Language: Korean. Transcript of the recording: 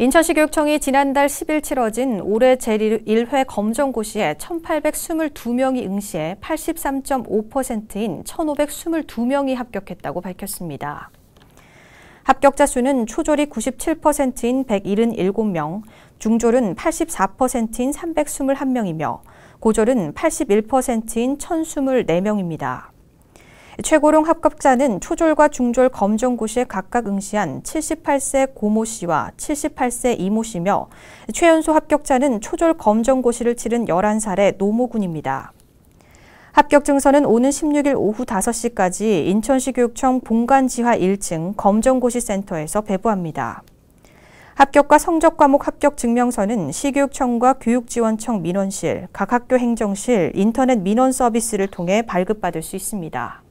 인천시 교육청이 지난달 10일 치러진 올해 제1회 검정고시에 1,822명이 응시해 83.5%인 1,522명이 합격했다고 밝혔습니다. 합격자 수는 초졸이 97%인 177명, 중졸은 84%인 321명이며 고졸은 81%인 1,024명입니다. 최고령 합격자는 초졸과 중졸 검정고시에 각각 응시한 78세 고모 씨와 78세 이모 씨며 최연소 합격자는 초졸 검정고시를 치른 11살의 노모군입니다. 합격 증서는 오는 16일 오후 5시까지 인천시 교육청 본관지하 1층 검정고시 센터에서 배부합니다. 합격과 성적 과목 합격 증명서는 시교육청과 교육지원청 민원실, 각 학교 행정실, 인터넷 민원 서비스를 통해 발급받을 수 있습니다.